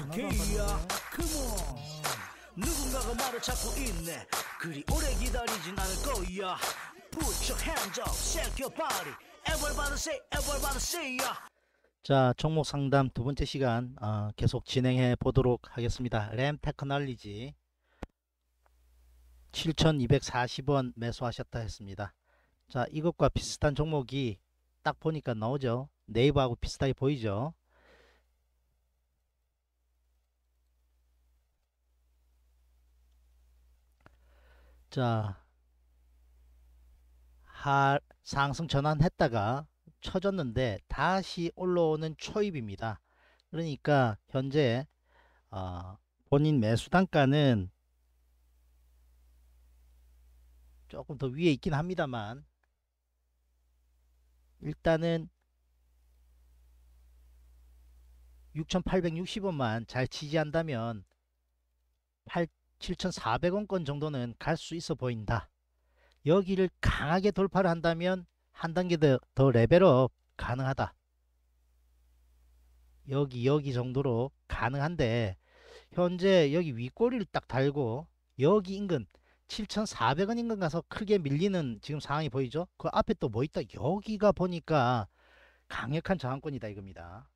어떡해야 그모 누군가가 말을 찾고 있네 그리 오래 기다리진 않을 거야 Put your hands up, shake your body Everybody say, everybody say 자, 종목 상담 두 번째 시간 어, 계속 진행해 보도록 하겠습니다. 램 테크놀리지 7,240원 매수하셨다 했습니다. 자, 이것과 비슷한 종목이 딱 보니까 나오죠. 네이버하고 비슷하게 보이죠. 자, 하, 상승 전환했다가 쳐졌는데 다시 올라오는 초입입니다. 그러니까 현재 어, 본인 매수 단가는 조금 더 위에 있긴 합니다만 일단은 6,860원만 잘 지지한다면 7,400원권 정도는 갈 수 있어 보인다. 여기를 강하게 돌파를 한다면 한 단계 더, 더 레벨업 가능하다. 여기 여기 정도로 가능한데 현재 여기 윗꼬리를 딱 달고 여기 인근 7,400원 인근 가서 크게 밀리는 지금 상황이 보이죠? 그 앞에 또 뭐 있다? 여기가 보니까 강력한 저항권이다 이겁니다.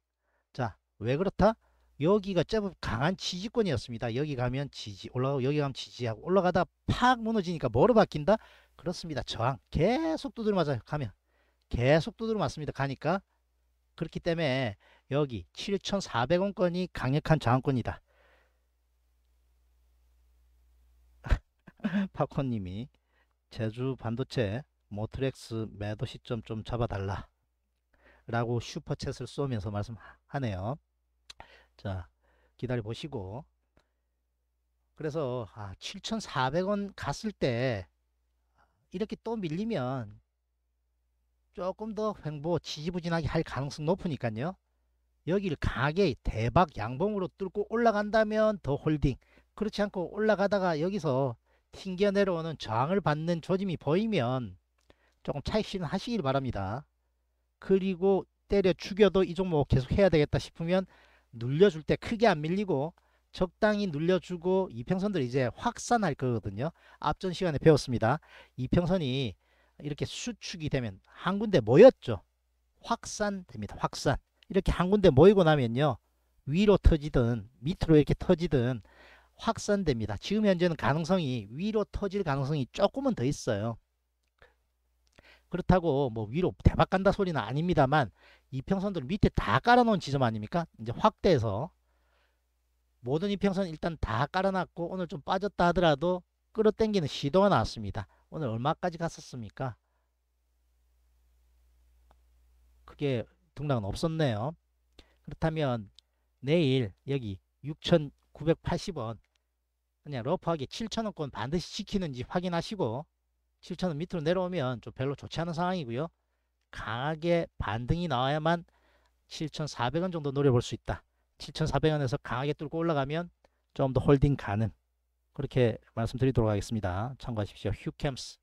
자, 왜 그렇다? 여기가 제법 강한 지지권이었습니다. 여기 가면 지지, 올라가고 여기 가면 지지하고 올라가다 팍 무너지니까 뭐로 바뀐다? 그렇습니다. 저항. 계속 두드려 맞아요. 가면. 계속 두드려 맞습니다. 가니까. 그렇기 때문에 여기 7,400원권이 강력한 저항권이다. 파코님이 제주 반도체 모트렉스 매도 시점 좀 잡아달라 라고 슈퍼챗을 쏘면서 말씀하네요. 자, 기다려 보시고. 그래서 아, 7,400원 갔을 때 이렇게 또 밀리면 조금 더 횡보 지지부진하게 할 가능성 높으니까요. 여기를 가게 대박 양봉으로 뚫고 올라간다면 더 홀딩. 그렇지 않고 올라가다가 여기서 튕겨 내려오는 저항을 받는 조짐이 보이면 조금 차익 실하시길 바랍니다. 그리고 때려 죽여도 이 종목 계속 해야 되겠다 싶으면 눌려줄 때 크게 안 밀리고 적당히 눌려주고 이평선들 이제 확산할 거거든요. 앞전 시간에 배웠습니다. 이평선이 이렇게 수축이 되면 한 군데 모였죠. 확산됩니다. 확산. 이렇게 한 군데 모이고 나면요. 위로 터지든 밑으로 이렇게 터지든 확산됩니다. 지금 현재는 가능성이 위로 터질 가능성이 조금은 더 있어요. 그렇다고 뭐 위로 대박 간다 소리는 아닙니다만 이평선들 밑에 다 깔아놓은 지점 아닙니까? 이제 확대해서 모든 이평선 일단 다 깔아놨고 오늘 좀 빠졌다 하더라도 끌어당기는 시도가 나왔습니다. 오늘 얼마까지 갔었습니까? 그게 등락은 없었네요. 그렇다면 내일 여기 6,980원 그냥 러프하게 7,000원권 반드시 지키는지 확인하시고 7,000원 밑으로 내려오면 좀 별로 좋지 않은 상황이고요. 강하게 반등이 나와야만 7,400원 정도 노려볼 수 있다. 7,400원에서 강하게 뚫고 올라가면 좀 더 홀딩 가능. 그렇게 말씀드리도록 하겠습니다. 참고하십시오. 휴캠스.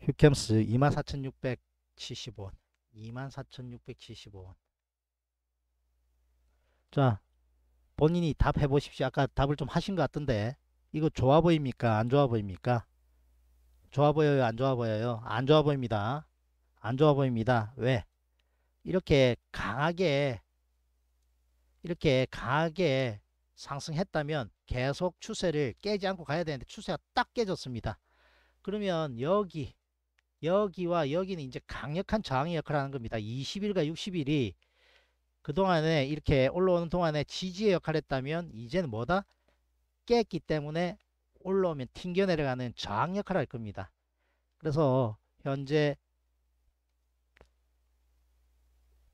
휴캠스 24,675원. 24,675원. 자, 본인이 답해 보십시오. 아까 답을 좀 하신 것 같은데 이거 좋아 보입니까? 안 좋아 보입니까? 좋아 보여요? 안 좋아 보여요? 안 좋아 보입니다. 안 좋아 보입니다. 왜? 이렇게 강하게 이렇게 강하게 상승했다면 계속 추세를 깨지 않고 가야 되는데 추세가 딱 깨졌습니다. 그러면 여기 여기와 여기는 이제 강력한 저항의 역할을 하는 겁니다. 20일과 60일이 그동안에 이렇게 올라오는 동안에 지지의 역할을 했다면 이제는 뭐다? 깼기 때문에 올라오면 튕겨 내려가는 저항 역할을 할 겁니다. 그래서 현재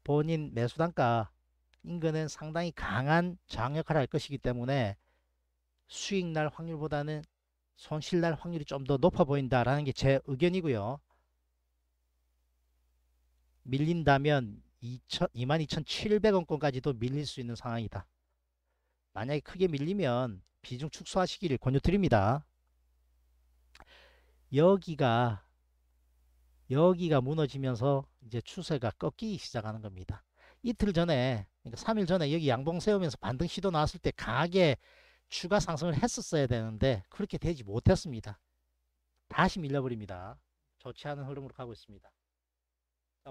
본인 매수 단가 인근은 상당히 강한 저항 역할을 할 것이기 때문에 수익 날 확률보다는 손실 날 확률이 좀 더 높아 보인다라는 게 제 의견이고요. 밀린다면 22,700원권까지도 밀릴 수 있는 상황이다. 만약에 크게 밀리면 비중 축소하시기를 권유드립니다. 여기가 여기가 무너지면서 이제 추세가 꺾이기 시작하는 겁니다. 이틀 전에 그러니까 3일 전에 여기 양봉 세우면서 반등 시도 나왔을 때 강하게 추가 상승을 했었어야 되는데 그렇게 되지 못했습니다. 다시 밀려버립니다. 좋지 않은 흐름으로 가고 있습니다.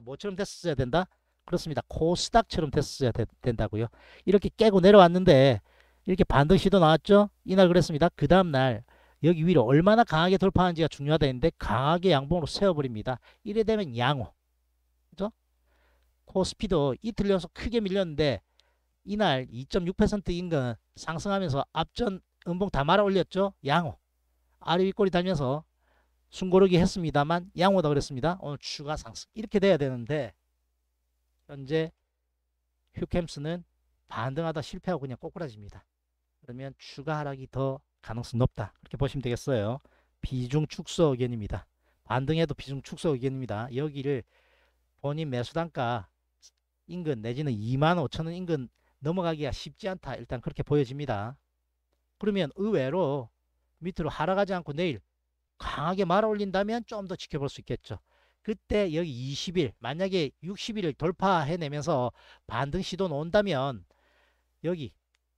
모처럼 됐었어야 된다. 그렇습니다. 코스닥처럼 됐어야 되, 된다고요. 이렇게 깨고 내려왔는데 이렇게 반등 시도 나왔죠. 이날 그랬습니다. 그 다음날 여기 위로 얼마나 강하게 돌파하는지가 중요하다 했는데 강하게 양봉으로 세워버립니다. 이래 되면 양호. 그죠? 코스피도 이틀 연속 크게 밀렸는데 이날 2.6%인 근 상승하면서 앞전 음봉 다 말아 올렸죠. 양호. 아래 윗꼬리 달면서 숨고르기 했습니다만 양호다 그랬습니다. 오늘 추가 상승. 이렇게 돼야 되는데 현재 휴캠스는 반등하다 실패하고 그냥 꼬꾸라집니다. 그러면 추가 하락이 더 가능성 높다. 그렇게 보시면 되겠어요. 비중 축소 의견입니다. 반등해도 비중 축소 의견입니다. 여기를 본인 매수 단가 인근 내지는 2만 5천원 인근 넘어가기가 쉽지 않다. 일단 그렇게 보여집니다. 그러면 의외로 밑으로 하락하지 않고 내일 강하게 말아 올린다면 좀 더 지켜볼 수 있겠죠. 그때 여기 20일 만약에 60일을 돌파해내면서 반등 시도 나온다면 여기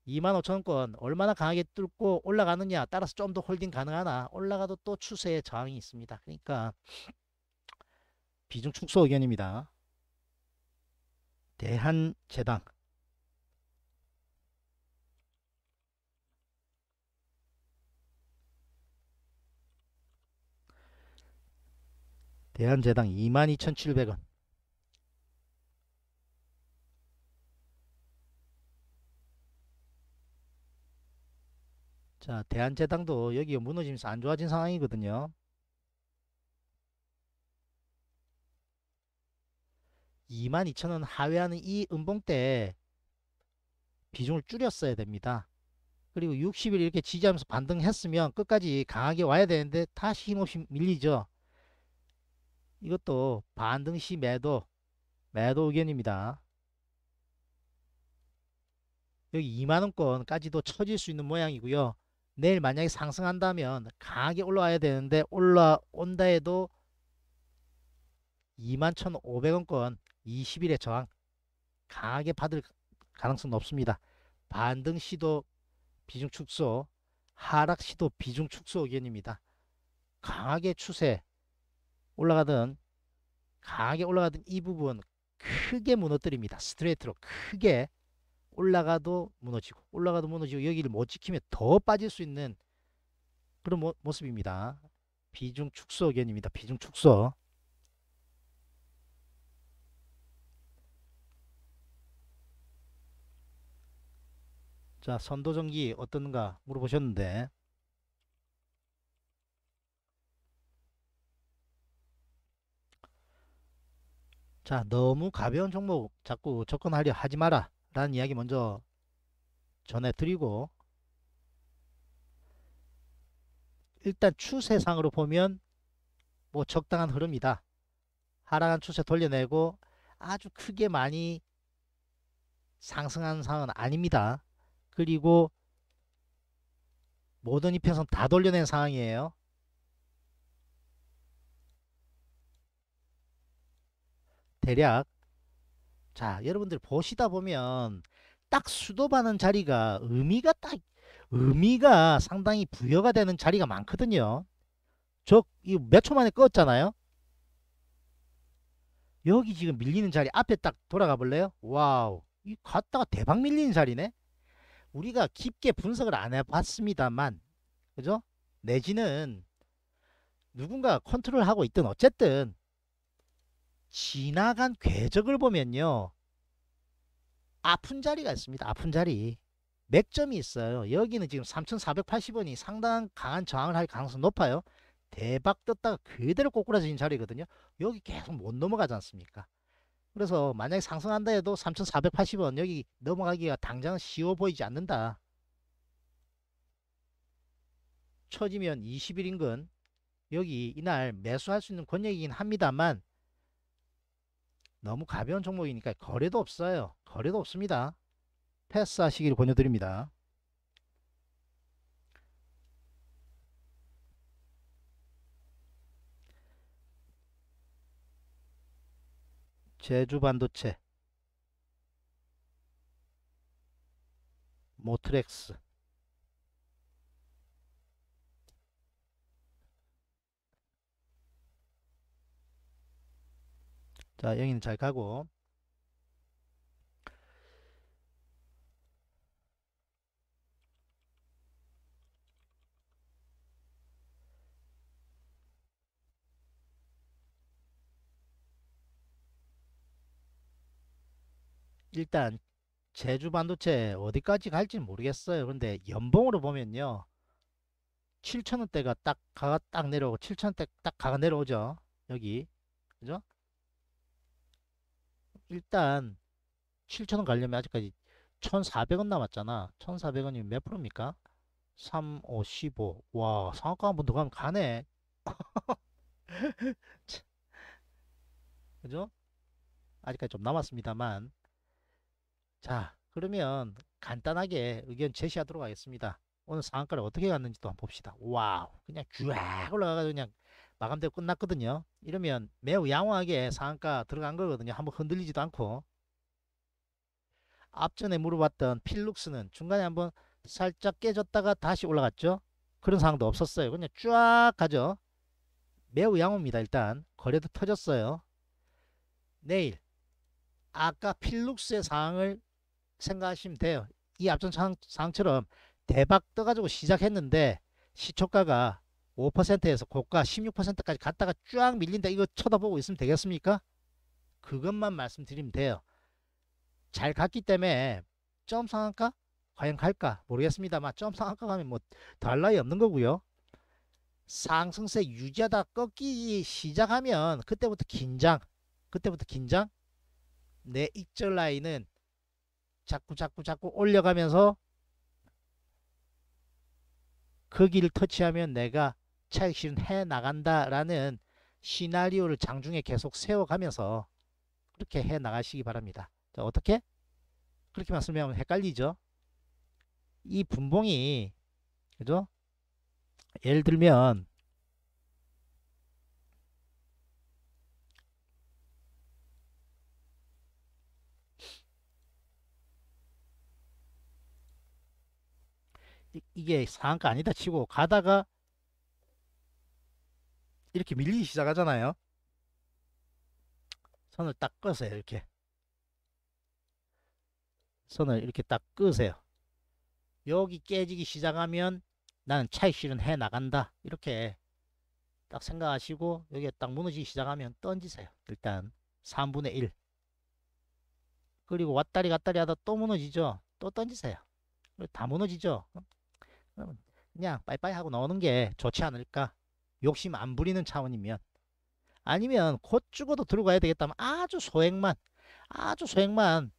25,000원권 얼마나 강하게 뚫고 올라가느냐 따라서 좀 더 홀딩 가능하나 올라가도 또추세에 저항이 있습니다. 그러니까 비중 축소 의견입니다. 대한재당 대한재당 22,700원 자대한재당도 여기 무너지면서 안 좋아진 상황이거든요 22,000원 하회하는 이 음봉때 비중을 줄였어야 됩니다 그리고 60일 이렇게 지지하면서 반등했으면 끝까지 강하게 와야 되는데 다시 힘없이 밀리죠 이것도 반등시 매도 매도 의견입니다. 여기 2만원권까지도 처질 수 있는 모양이고요. 내일 만약에 상승한다면 강하게 올라와야 되는데 올라온다 해도 21,500원권 20일의 저항 강하게 받을 가능성 높습니다. 반등 시도 비중 축소, 하락 시도 비중 축소 의견입니다. 강하게 추세 올라가든 강하게 올라가든이 부분 크게 무너뜨립니다. 스트레이트로 크게 올라가도 무너지고 올라가도 무너지고 여기를 못 지키면 더 빠질 수 있는 그런 모, 습입니다 비중 축소 의견입니다. 비중 축소. 자, 선도전기 어떤가 물어보셨는데 자 너무 가벼운 종목 자꾸 접근하려 하지 마라 라는 이야기 먼저 전해드리고 일단 추세상으로 보면 뭐 적당한 흐름이다 하락한 추세 돌려내고 아주 크게 많이 상승한 상은 아닙니다 그리고 모든 이평선 다 돌려낸 상황이에요 대략 자 여러분들 보시다 보면 딱 수도받는 자리가 의미가 딱 의미가 상당히 부여가 되는 자리가 많거든요 저 이 몇 초 만에 껐잖아요 여기 지금 밀리는 자리 앞에 딱 돌아가 볼래요 와우 이 갔다가 대박 밀리는 자리네 우리가 깊게 분석을 안 해봤습니다만 그죠 내지는 누군가 컨트롤하고 있든 어쨌든 지나간 궤적을 보면요. 아픈 자리가 있습니다. 아픈 자리. 맥점이 있어요. 여기는 지금 3,480원이 상당한 강한 저항을 할 가능성이 높아요. 대박 떴다가 그대로 꼬꾸라진 자리거든요. 여기 계속 못 넘어가지 않습니까? 그래서 만약에 상승한다 해도 3,480원 여기 넘어가기가 당장 쉬워 보이지 않는다. 처지면 20일 인근 여기 이날 매수할 수 있는 권역이긴 합니다만 너무 가벼운 종목이니까 거래도 없어요. 거래도 없습니다. 패스하시기를 권유드립니다. 제주 반도체 모트렉스 자, 여기는 잘 가고. 일단 제주 반도체 어디까지 갈지 모르겠어요. 그런데 연봉으로 보면요. 7천원대가딱 가가 딱 내려오고 7천원대 딱 가가 내려오죠. 여기. 그죠? 일단 7천원 가려면 아직까지 1,400원 남았잖아. 1 4 0 0원이몇 프로입니까? 3, 5, 15. 와, 상한가 한 번 더 가면 가네. 그죠? 아직까지 좀 남았습니다만. 자, 그러면 간단하게 의견 제시하도록 하겠습니다. 오늘 상한가를 어떻게 갔는지도 한번 봅시다. 와우, 그냥 쫙올라가가지고 그냥 마감되고 끝났거든요. 이러면 매우 양호하게 상한가 들어간 거거든요. 한번 흔들리지도 않고 앞전에 물어봤던 필룩스는 중간에 한번 살짝 깨졌다가 다시 올라갔죠. 그런 상황도 없었어요. 그냥 쫙 가죠. 매우 양호입니다. 일단 거래도 터졌어요. 내일 아까 필룩스의 상황을 생각하시면 돼요. 이 앞전 상황처럼 대박 떠가지고 시작했는데 시초가가 5%에서 고가 16%까지 갔다가 쫙 밀린다 이거 쳐다보고 있으면 되겠습니까? 그것만 말씀드리면 돼요. 잘 갔기 때문에 점 상한가 과연 갈까 모르겠습니다만 점 상한가 가면 뭐달 나위 없는 거고요. 상승세 유지하다 꺾이기 시작하면 그때부터 긴장 그때부터 긴장 내 익절 라인은 자꾸 자꾸 자꾸 올려가면서 거기를 터치하면 내가 차익 실현해 나간다라는 시나리오를 장중에 계속 세워가면서 그렇게 해 나가시기 바랍니다. 자, 어떻게? 그렇게말씀하면 헷갈리죠? 이 분봉이, 그죠? 예를 들면, 이게 상한가 아니다 치고 가다가 이렇게 밀리기 시작하잖아요. 선을 딱 끄세요. 이렇게. 선을 이렇게 딱 끄세요. 여기 깨지기 시작하면 나는 차익 실은해 나간다. 이렇게 딱 생각하시고 여기에 딱 무너지기 시작하면 던지세요. 일단 3분의 1. 그리고 왔다리 갔다리 하다 또 무너지죠. 또 던지세요. 다 무너지죠. 그냥 빠이빠이 하고 나오는 게 좋지 않을까 욕심 안 부리는 차원이면 아니면 곧 죽어도 들어가야 되겠다면 아주 소액만 아주 소액만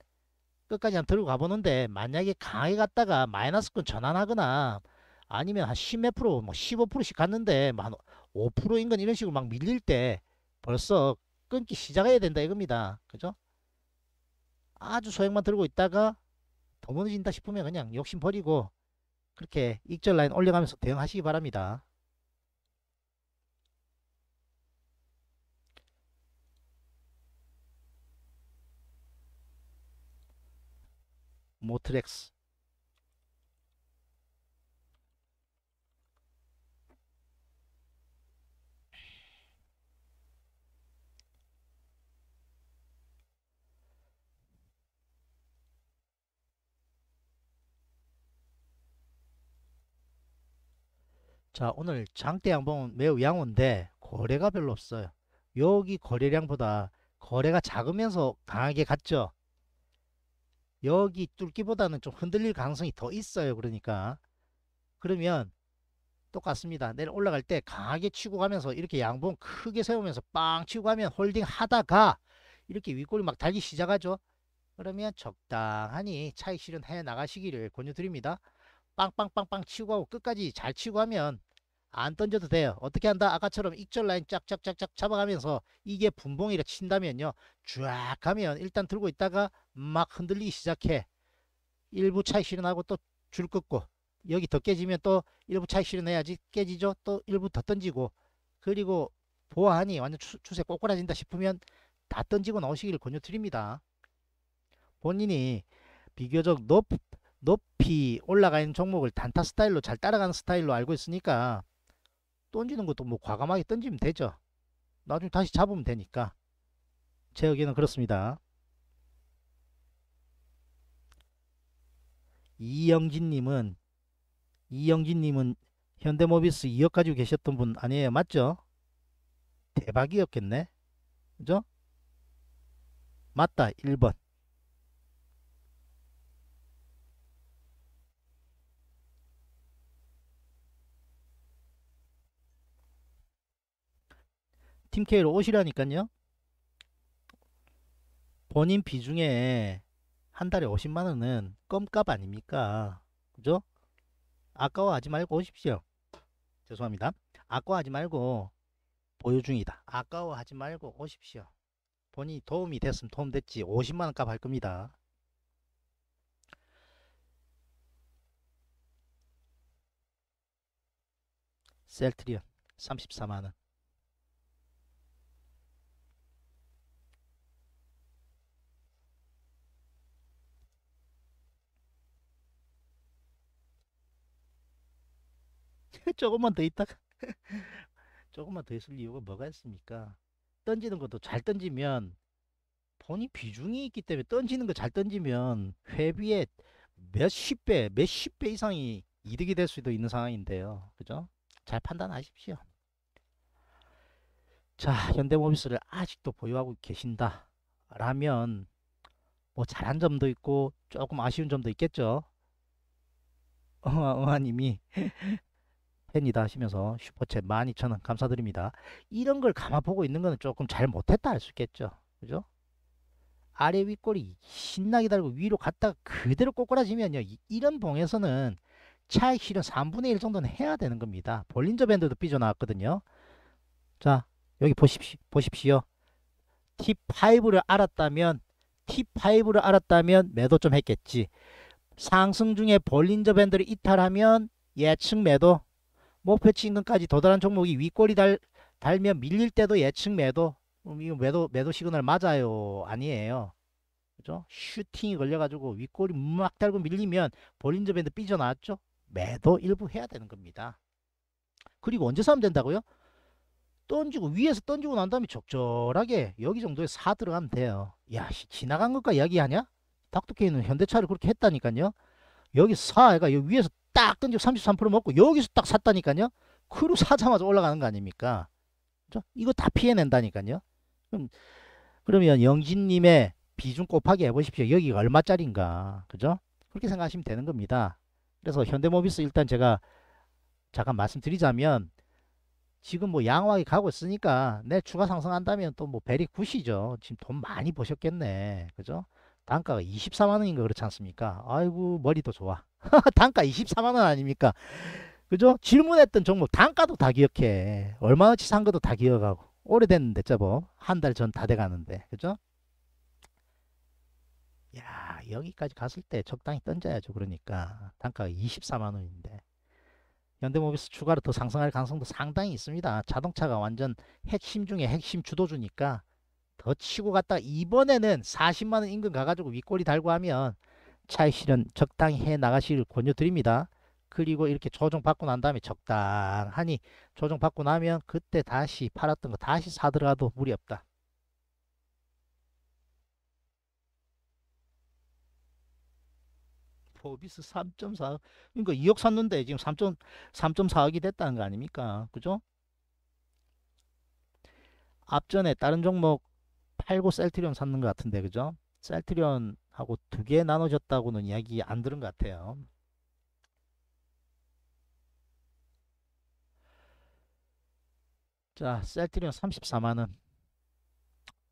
끝까지 한 들어가 보는데 만약에 강하게 갔다가 마이너스권 전환하거나 아니면 한 10몇 프로 뭐 15%씩 갔는데 뭐한 5%인 건 이런 식으로 막 밀릴 때 벌써 끊기 시작해야 된다 이겁니다. 그죠? 아주 소액만 들고 있다가 더 무너진다 싶으면 그냥 욕심 버리고 그렇게 익절 라인 올려가면서 대응하시기 바랍니다. 모트렉스 자 오늘 장대 양봉은 매우 양호인데 거래가 별로 없어요 여기 거래량보다 거래가 작으면서 강하게 갔죠 여기 뚫기보다는 좀 흔들릴 가능성이 더 있어요. 그러니까 그러면 똑같습니다. 내일 올라갈 때 강하게 치고 가면서 이렇게 양봉 크게 세우면서 빵 치고 가면 홀딩 하다가 이렇게 윗골이 막 달기 시작하죠. 그러면 적당하니 차익 실현해 나가시기를 권유드립니다. 빵빵빵빵 치고 하고 끝까지 잘 치고 하면 안 던져도 돼요. 어떻게 한다? 아까처럼 익절 라인 쫙쫙쫙쫙 잡아가면서 이게 분봉이라 친다면요. 쫙하면 일단 들고 있다가 막 흔들리기 시작해. 일부 차익 실현하고 또 줄 긋고 여기 더 깨지면 또 일부 차익 실현해야지 깨지죠. 또 일부 더 던지고 그리고 보아하니 완전 추세 꼬꾸라진다 싶으면 다 던지고 나오시길 권유드립니다. 본인이 비교적 높, 높이 올라가 있는 종목을 단타 스타일로 잘 따라가는 스타일로 알고 있으니까 던지는 것도 뭐 과감하게 던지면 되죠. 나중에 다시 잡으면 되니까. 제 의견은 그렇습니다. 이영진님은 이영진님은 현대모비스 2억 가지고 계셨던 분 아니에요 맞죠? 대박이었겠네 그죠? 맞다 1번 팀케이로 오시라니까요. 본인 비중에 한 달에 50만원은 껌값 아닙니까? 그죠? 아까워하지 말고 오십시오. 죄송합니다. 아까워하지 말고 보유 중이다. 아까워하지 말고 오십시오. 본인이 도움이 됐으면 도움됐지 50만원 값 할 겁니다. 셀트리온 34만원 조금만 더 있다가 음. 조금만 더 있을 이유가 뭐가 있습니까? 던지는 것도 잘 던지면 본인 비중이 있기 때문에 던지는 거 잘 던지면 회비에 몇 십 배, 몇 십 배 이상이 이득이 될 수도 있는 상황인데요. 그죠? 잘 판단하십시오. 자, 현대모비스를 아직도 보유하고 계신다. 라면 뭐 잘한 점도 있고 조금 아쉬운 점도 있겠죠. 어마어마님이 팬이다 하시면서 슈퍼챗 12,000원 감사드립니다. 이런 걸 감아보고 있는 거는 조금 잘 못했다 할 수 있겠죠. 그죠? 아래 윗골이 신나게 달고 위로 갔다가 그대로 꼬꾸라지면요. 이런 봉에서는 차익 실현 3분의 1 정도는 해야 되는 겁니다. 볼린저 밴드도 삐져나왔거든요. 자, 여기 보십시, 보십시오. T5를 알았다면 T5를 알았다면 매도 좀 했겠지. 상승 중에 볼린저 밴드를 이탈하면 예측 매도 목표치 인근까지 도달한 종목이 윗골이 달, 달면 밀릴 때도 예측 매도 음, 이거 매도 매도 시그널 맞아요 아니에요 그죠 슈팅이 걸려가지고 윗골이막 달고 밀리면 볼린저 밴드 삐져나왔죠 매도 일부 해야 되는 겁니다 그리고 언제 사면 된다고요 던지고 위에서 던지고 난 다음에 적절하게 여기 정도에 사 들어가면 돼요 야 지나간 것과 이야기하냐 닥터케이는 현대차를 그렇게 했다니까요 여기 사 애가 그러니까 여기 위에서 딱 끈집 33% 먹고 여기서 딱 샀다니까요. 크루 사자마자 올라가는 거 아닙니까? 그렇죠? 이거 다 피해낸다니까요. 그럼, 그러면 영진님의 비중 곱하기 해보십시오. 여기가 얼마짜리인가. 그죠? 그렇게 생각하시면 되는 겁니다. 그래서 현대모비스 일단 제가 잠깐 말씀드리자면 지금 뭐 양호하게 가고 있으니까 내 추가 상승한다면 또 뭐 베리 굿이죠. 지금 돈 많이 버셨겠네. 그죠? 단가가 24만원인가 그렇지 않습니까? 아이고 머리도 좋아. 단가 24만원 아닙니까? 그죠? 질문했던 종목 단가도 다 기억해. 얼마나치 산 것도 다 기억하고. 오래됐는데 저거 한 달 전 다 돼가는데. 그죠? 야 여기까지 갔을 때 적당히 던져야죠. 그러니까 단가가 24만원인데. 연대모비스 추가로 더 상승할 가능성도 상당히 있습니다. 자동차가 완전 핵심 중에 핵심 주도주니까 더 치고 갔다 이번에는 40만원 인근 가가지고 윗꼬리 달고 하면 차익 실은 적당히 해 나가시길 권유드립니다. 그리고 이렇게 조정받고 난 다음에 적당하니 조정받고 나면 그때 다시 팔았던 거 다시 사 들어가도 무리 없다. 포비스 3 4 그러니까 2억 샀는데 지금 3.3.4억이 됐다는 거 아닙니까? 그죠? 앞전에 다른 종목 팔고 셀트리온 샀는 것 같은데 그죠? 셀트리온하고 두 개 나눠졌다고는 이야기 안 들은 것 같아요. 자, 셀트리온 34만원.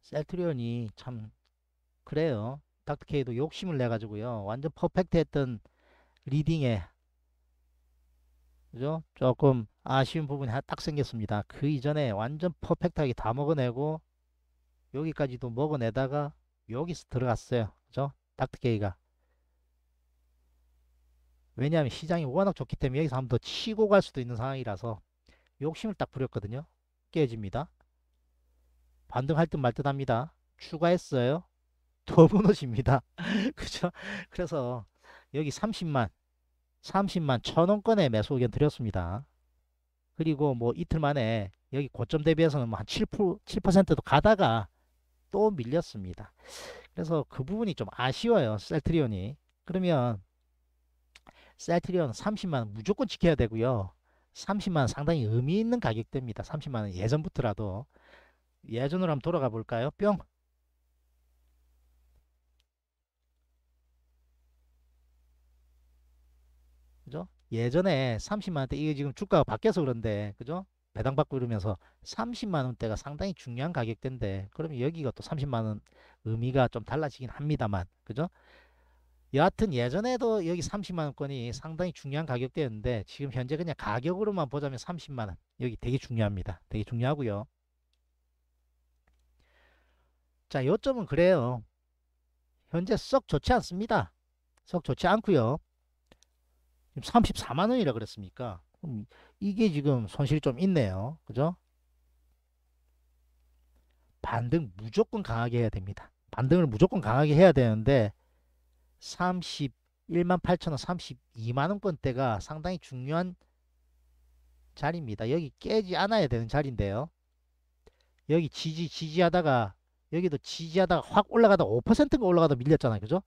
셀트리온이 참 그래요. 닥터케이도 욕심을 내가지고요. 완전 퍼펙트 했던 리딩에 그죠? 조금 아쉬운 부분이 딱 생겼습니다. 그 이전에 완전 퍼펙트하게 다 먹어내고 여기까지도 먹어내다가 여기서 들어갔어요. 그죠? 닥터케이가. 왜냐하면 시장이 워낙 좋기 때문에 여기서 한번더 치고 갈 수도 있는 상황이라서 욕심을 딱 부렸거든요. 깨집니다. 반등할 듯 말 듯 합니다. 추가했어요. 더 무너집니다. 그죠? 그래서 여기 30만, 30만 천원권에 매수 의견 드렸습니다. 그리고 뭐 이틀 만에 여기 고점 대비해서는 뭐한 7%, 7%도 가다가 또 밀렸습니다. 그래서 그 부분이 좀 아쉬워요. 셀트리온이. 그러면 셀트리온 30만 원 무조건 지켜야 되고요. 30만 원 상당히 의미 있는 가격대입니다. 3 0만원 예전부터라도 예전으로 한번 돌아가 볼까요? 뿅. 그죠? 예전에 30만원대 이게 지금 주가가 바뀌어서 그런데 그죠? 배당받고 이러면서 30만원대가 상당히 중요한 가격대인데 그러면 여기가 또 30만원 의미가 좀 달라지긴 합니다만 그죠? 여하튼 예전에도 여기 30만원권이 상당히 중요한 가격대였는데 지금 현재 그냥 가격으로만 보자면 30만원 여기 되게 중요합니다. 되게 중요하고요. 자 요점은 그래요. 현재 썩 좋지 않습니다. 썩 좋지 않고요. 34만원이라 그랬습니까? 음, 이게 지금 손실이 좀 있네요. 그죠? 반등 무조건 강하게 해야 됩니다. 반등을 무조건 강하게 해야 되는데 31만 8천원 32만원권대가 상당히 중요한 자리입니다. 여기 깨지 않아야 되는 자리인데요. 여기 지지 지지하다가 여기도 지지하다가 확 올라가다가 5%가 올라가다 밀렸잖아요. 그죠?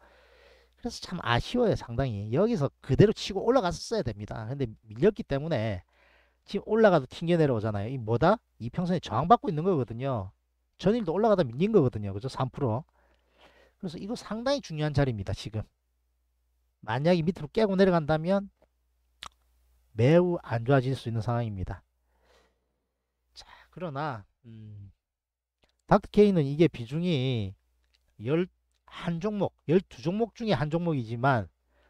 그래서 참 아쉬워요 상당히 여기서 그대로 치고 올라갔어야 됩니다 근데 밀렸기 때문에 지금 올라가도 튕겨 내려오잖아요 이 뭐다? 이평선에 저항받고 있는 거거든요 전일도 올라가다 밀린 거거든요 그죠 3% 그래서 이거 상당히 중요한 자리입니다 지금 만약에 밑으로 깨고 내려간다면 매우 안 좋아질 수 있는 상황입니다 자 그러나 음, 닥터케이는 이게 비중이 한 종목, 12종목 중에 한 종목이지만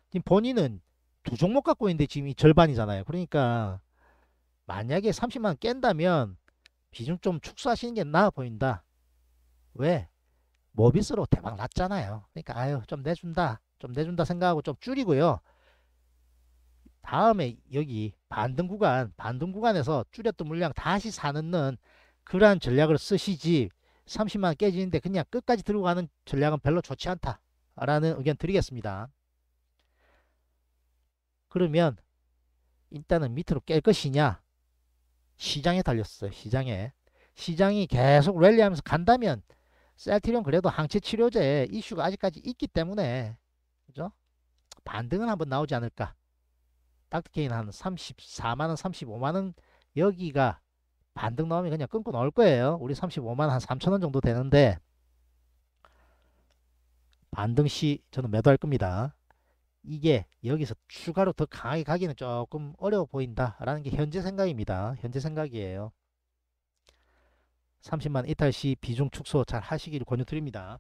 지금 본인은 두 종목 갖고 있는데 지금 이 절반이잖아요. 그러니까 만약에 30만 깬다면 비중 좀 축소하시는 게 나아 보인다. 왜? 모비스로 대박 났잖아요. 그러니까 아유 좀 내준다. 좀 내준다 생각하고 좀 줄이고요. 다음에 여기 반등 구간, 반등 구간에서 줄였던 물량 다시 사는 그러한 전략을 쓰시지 30만원 깨지는데 그냥 끝까지 들고 가는 전략은 별로 좋지 않다라는 의견 드리겠습니다. 그러면 일단은 밑으로 깰 것이냐 시장에 달렸어요. 시장에 시장이 계속 랠리하면서 간다면 셀트리온 그래도 항체 치료제 이슈가 아직까지 있기 때문에 그죠? 반등은 한번 나오지 않을까. 딱터케인한 34만원, 35만원 여기가 반등 나오면 그냥 끊고 나올 거예요. 우리 35만 한 3천원 정도 되는데 반등 시 저는 매도할 겁니다. 이게 여기서 추가로 더 강하게 가기는 조금 어려워 보인다라는 게 현재 생각입니다. 현재 생각이에요. 30만 이탈 시 비중 축소 잘 하시기를 권유드립니다.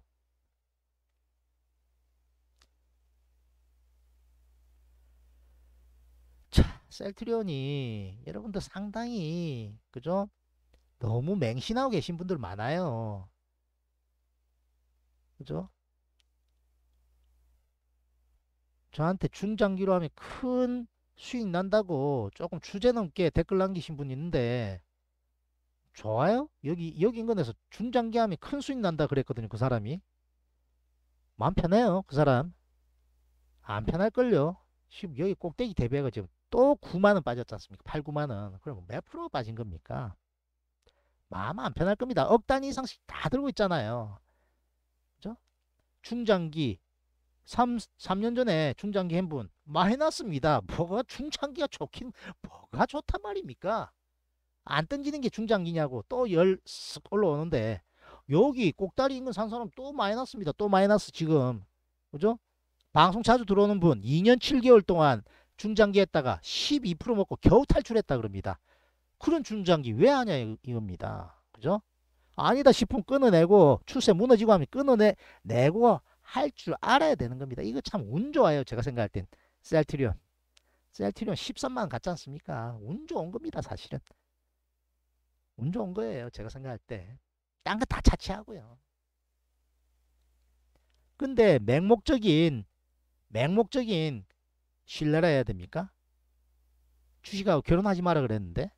셀트리온이 여러분들 상당히 그죠? 너무 맹신하고 계신 분들 많아요. 그죠? 저한테 중장기로 하면 큰 수익 난다고 조금 주제 넘게 댓글 남기신 분 있는데 좋아요? 여기 여기 인근에서 중장기 하면 큰 수익 난다 그랬거든요. 그 사람이 마음 편해요. 그 사람 안 편할걸요. 지금 여기 꼭대기 대비해가지고 또 9만원 빠졌지 않습니까? 8, 9만원. 그럼 뭐 몇 프로 빠진 겁니까? 마음 안 편할 겁니다. 억 단위 이상씩 다 들고 있잖아요. 그죠? 중장기. 3, 3년 전에 중장기 햄분 마이너스입니다. 뭐가 중장기가 좋긴 뭐가 좋단 말입니까? 안 던지는 게 중장기냐고 또열 올라오는데 여기 꼭다리 인근 산 사람 또 마이너스입니다. 또 마이너스 지금. 그죠? 방송 자주 들어오는 분 2년 7개월 동안 중장기 했다가 12% 먹고 겨우 탈출했다 그럽니다. 그런 중장기 왜 하냐 이겁니다. 그죠? 아니다 싶으면 끊어내고 추세 무너지고 하면 끊어내내고 할 줄 알아야 되는 겁니다. 이거 참 운 좋아요. 제가 생각할 땐 셀트리온. 셀트리온 13만 갔지 않습니까? 운 좋은 겁니다. 사실은. 운 좋은 거예요. 제가 생각할 때. 딴거다 차치하고요. 근데 맹목적인 맹목적인 신뢰라 해야 됩니까? 주식하고 결혼하지 마라 그랬는데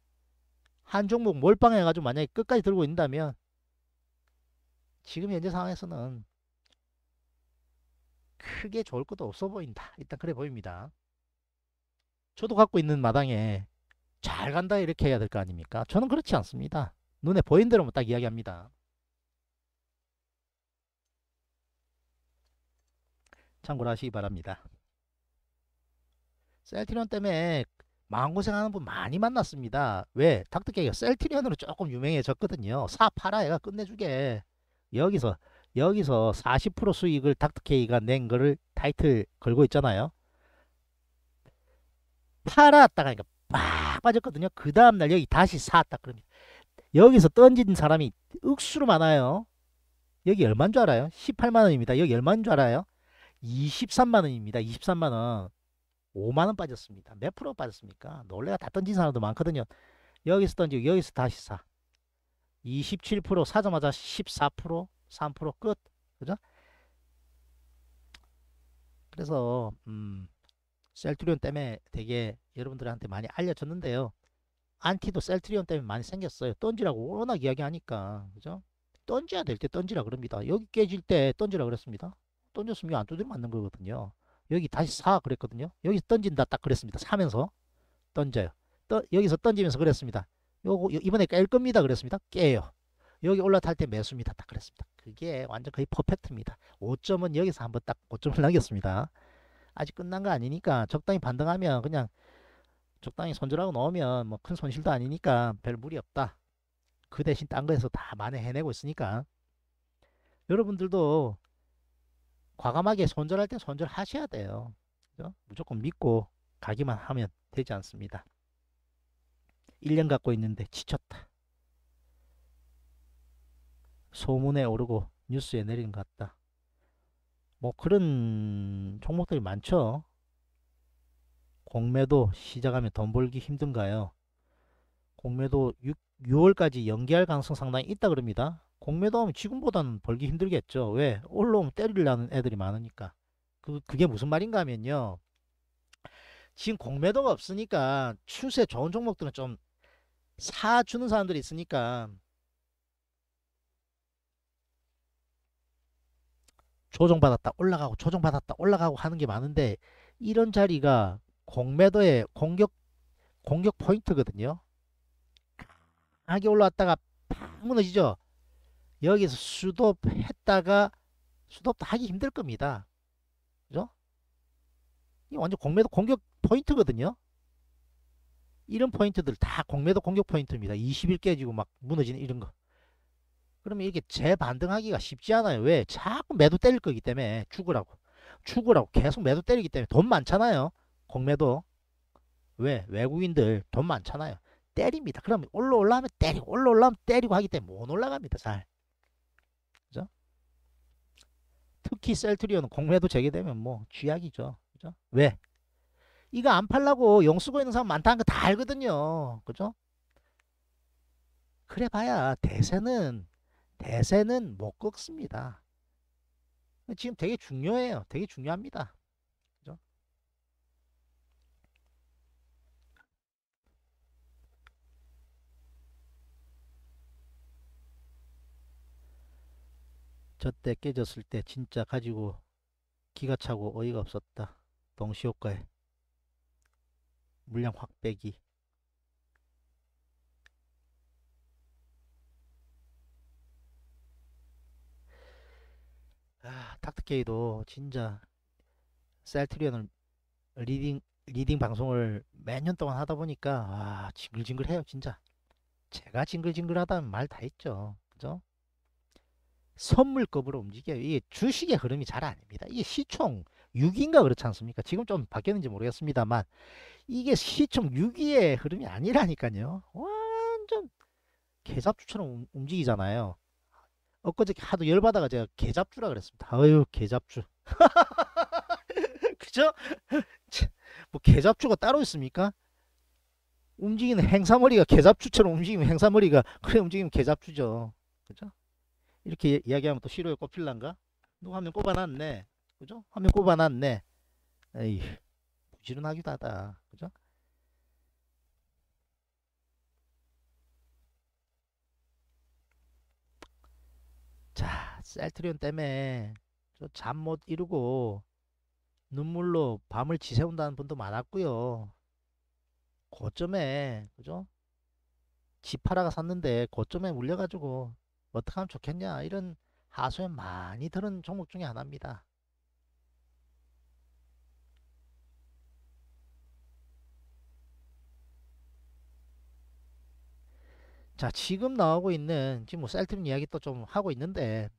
한 종목 몰빵해가지고 만약에 끝까지 들고 있다면 지금 현재 상황에서는 크게 좋을 것도 없어 보인다. 일단 그래 보입니다. 저도 갖고 있는 마당에 잘 간다 이렇게 해야 될 거 아닙니까? 저는 그렇지 않습니다. 눈에 보인 대로만 딱 이야기합니다. 참고로 하시기 바랍니다. 셀트리온 때문에 마음고생하는 분 많이 만났습니다. 왜? 닥터케이가 셀트리온으로 조금 유명해졌거든요. 사 팔아 얘가 끝내주게. 여기서 여기서 40% 수익을 닥터케이가 낸 거를 타이틀 걸고 있잖아요. 팔았다가 니빡 빠졌거든요. 그 다음날 여기 다시 샀다 그러면 여기서 던진 사람이 억수로 많아요. 여기 얼마인 줄 알아요? 18만원입니다. 여기 얼마인 줄 알아요? 23만원입니다. 23만원. 5만원 빠졌습니다. 몇 프로 빠졌습니까? 놀래가 다 던진 사람도 많거든요. 여기서 던지고 여기서 다시 사. 27% 사자마자 14% 3%끝 그죠? 그래서 음, 셀트리온 때문에 되게 여러분들한테 많이 알려졌는데요. 안티도 셀트리온 때문에 많이 생겼어요. 던지라고 워낙 이야기하니까 그죠? 던져야 될 때 던지라 그럽니다. 여기 깨질 때 던지라 그랬습니다. 던졌으면 안 두드려 맞는 거거든요. 여기 다시 사 그랬거든요. 여기서 던진다 딱 그랬습니다. 사면서 던져요. 떠, 여기서 던지면서 그랬습니다. 요거 이번에 깰 겁니다. 그랬습니다. 깨요. 여기 올라탈 때 매수입니다. 딱 그랬습니다. 그게 완전 거의 퍼펙트입니다. 5점은 여기서 한번 딱 5점을 남겼습니다. 아직 끝난 거 아니니까 적당히 반등하면 그냥 적당히 손절하고 넣으면 뭐큰 손실도 아니니까 별 무리 없다. 그 대신 딴 거에서 다 만회해내고 있으니까 여러분들도 과감하게 손절할 때 손절하셔야 돼요. 그죠? 무조건 믿고 가기만 하면 되지 않습니다. 1년 갖고 있는데 지쳤다. 소문에 오르고 뉴스에 내리는것 같다. 뭐 그런 종목들이 많죠. 공매도 시작하면 돈 벌기 힘든가요? 공매도 6, 월까지 연기할 가능성 상당히 있다 그럽니다. 공매도하면 지금보다는 벌기 힘들겠죠. 왜? 올라오면 때리려는 애들이 많으니까. 그, 그게 무슨 말인가 하면요. 지금 공매도가 없으니까 추세 좋은 종목들은 좀 사주는 사람들이 있으니까 조정받았다 올라가고 조정받았다 올라가고 하는 게 많은데 이런 자리가 공매도의 공격 공격 포인트거든요. 강하게 올라왔다가 팍 무너지죠. 여기서 수돕했다가 수돕도 하기 힘들 겁니다. 그죠? 이 완전 공매도 공격 포인트거든요. 이런 포인트들 다 공매도 공격 포인트입니다. 20일 깨지고 막 무너지는 이런 거. 그러면 이렇게 재반등하기가 쉽지 않아요. 왜? 자꾸 매도 때릴 거기 때문에 죽으라고. 죽으라고 계속 매도 때리기 때문에 돈 많잖아요. 공매도. 왜? 외국인들 돈 많잖아요. 때립니다. 그러면 올라올라면 때리고 올라올라면 때리고 하기 때문에 못 올라갑니다. 잘. 특히 셀트리온은 공매도 재개되면 뭐 쥐약이죠. 그죠? 왜? 이거 안 팔라고 영수고 있는 사람 많다는 거 다 알거든요. 그죠? 그래 봐야 대세는 대세는 못 꺾습니다. 지금 되게 중요해요. 되게 중요합니다. 저때 깨졌을 때 진짜 가지고 기가 차고 어이가 없었다. 동시효과에 물량 확 빼기 아, 닥터케이도 진짜 셀트리온을 리딩 리딩 방송을 몇년 동안 하다 보니까 아 징글징글해요 진짜 제가 징글징글하다는 말 다했죠 그죠? 선물급으로 움직여요. 이게 주식의 흐름이 잘 아닙니다. 이게 시총 6인가 그렇지 않습니까? 지금 좀 바뀌었는지 모르겠습니다만 이게 시총 6위의 흐름이 아니라니까요. 완전 개잡주처럼 움직이잖아요. 엊그제 하도 열받아가 제가 개잡주라 그랬습니다. 아유 개잡주. 그죠? 뭐 개잡주가 따로 있습니까? 움직이는 행사머리가 개잡주처럼 움직이면 행사머리가 그래 움직이면 개잡주죠. 그죠? 이렇게 이야기하면 또 싫어요. 꼽힐란가? 누구 한명 꼽아놨네. 그죠? 한면 꼽아놨네. 에이, 부지런하기도 하다. 그죠? 자, 셀트리온 때문에 잠 못 이루고 눈물로 밤을 지새운다는 분도 많았고요. 고점에 그죠? 지파라가 샀는데 고점에 물려가지고 어떻게 하면 좋겠냐 이런 하소연 많이 들은 종목 중에 하나입니다. 자 지금 나오고 있는 지금 뭐 셀트린 이야기 또 좀 하고 있는데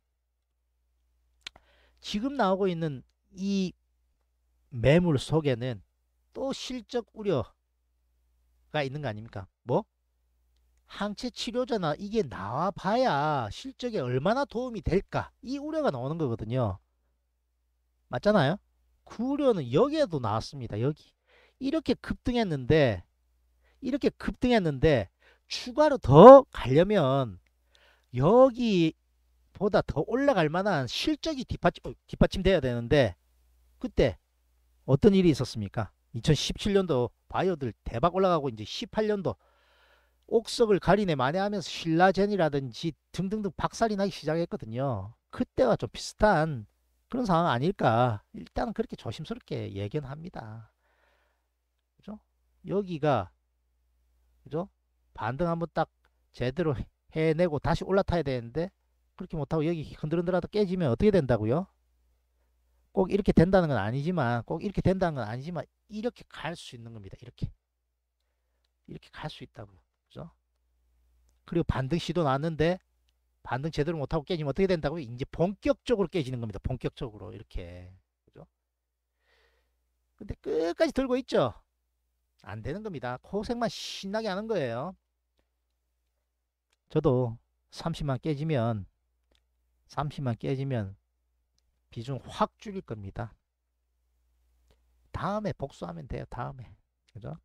지금 나오고 있는 이 매물 속에는 또 실적 우려가 있는 거 아닙니까? 뭐 항체 치료제나 이게 나와봐야 실적에 얼마나 도움이 될까 이 우려가 나오는 거거든요. 맞잖아요? 구 우려는 여기에도 나왔습니다. 여기 이렇게 급등했는데 이렇게 급등했는데 추가로 더 가려면 여기보다 더 올라갈 만한 실적이 뒷받침, 어, 뒷받침돼야 되는데 그때 어떤 일이 있었습니까? 2017년도 바이오들 대박 올라가고 이제 18년도 옥석을 가리내 만회하면서 신라젠이라든지 등등등 박살이 나기 시작했거든요. 그때와 좀 비슷한 그런 상황 아닐까 일단 그렇게 조심스럽게 예견합니다. 그죠? 여기가 그죠? 반등 한번 딱 제대로 해내고 다시 올라타야 되는데 그렇게 못하고 여기 흔들흔들하다 깨지면 어떻게 된다고요? 꼭 이렇게 된다는 건 아니지만 꼭 이렇게 된다는 건 아니지만 이렇게 갈 수 있는 겁니다. 이렇게 이렇게 갈 수 있다고 그죠? 그리고 반등 시도 나왔는데 반등 제대로 못하고 깨지면 어떻게 된다고요? 이제 본격적으로 깨지는 겁니다. 본격적으로 이렇게 그죠? 근데 끝까지 들고 있죠? 안 되는 겁니다. 고생만 신나게 하는 거예요. 저도 30만 깨지면 30만 깨지면 비중 확 줄일 겁니다. 다음에 복수하면 돼요. 다음에. 그죠?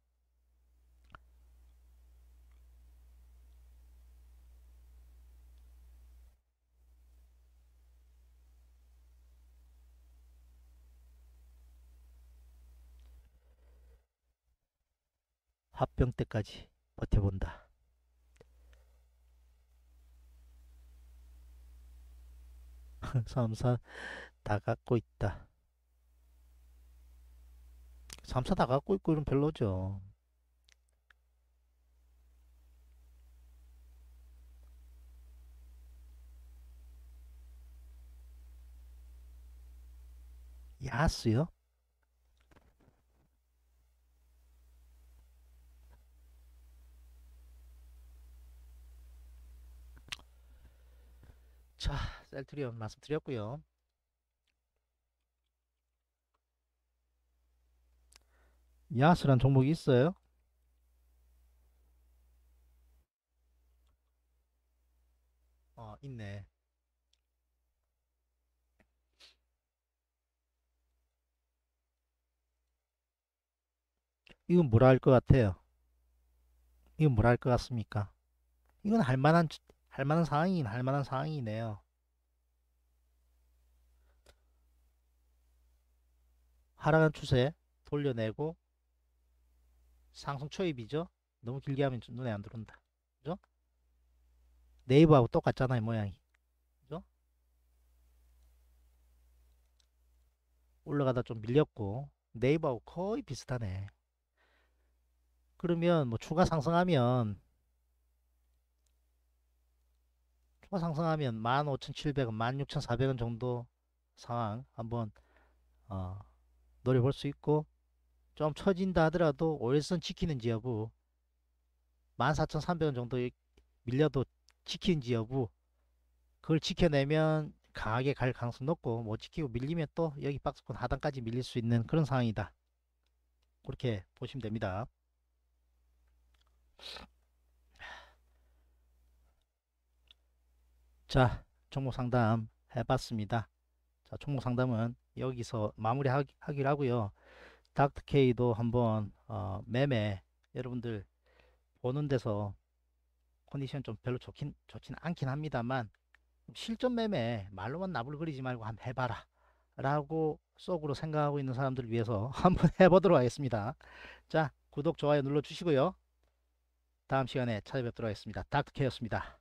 합병 때까지 버텨본다. 삼사 다 갖고 있다. 삼사 다 갖고 있고 이런 별로죠. 야스요? 자, 셀트리온 말씀드렸고요. 야스란 종목이 있어요. 어, 있네. 이건 뭐라 할 것 같아요? 이건 뭐라 할 것 같습니까? 이건 할 만한 할 만한 상황이긴 할 만한 상황이네요. 하락한 추세 돌려내고 상승 초입이죠. 너무 길게 하면 눈에 안 들어온다. 그죠? 네이버하고 똑같잖아요, 모양이. 그죠? 올라가다 좀 밀렸고 네이버하고 거의 비슷하네. 그러면 뭐 추가 상승하면 슈퍼 뭐 상승하면 15,700원, 16,400원 정도 상황 한번 어, 노려볼 수 있고 좀 처진다 하더라도 오일선 지키는지 여부 14,300원 정도 밀려도 지키는지 여부 그걸 지켜내면 강하게 갈 가능성 높고 못 뭐 지키고 밀리면 또 여기 박스권 하단까지 밀릴 수 있는 그런 상황이다. 그렇게 보시면 됩니다. 자, 종목 상담 해봤습니다. 자, 종목 상담은 여기서 마무리하기로 하기 하고요. 닥터 이도 한번 어, 매매 여러분들 보는 데서 컨디션 좀 별로 좋긴 좋진 않긴 합니다만 실전 매매 말로만 나불거리지 말고 한번 해봐라 라고 속으로 생각하고 있는 사람들 을 위해서 한번 해보도록 하겠습니다. 자 구독 좋아요 눌러주시고요. 다음 시간에 찾아뵙도록 하겠습니다. 닥터케였습니다. 이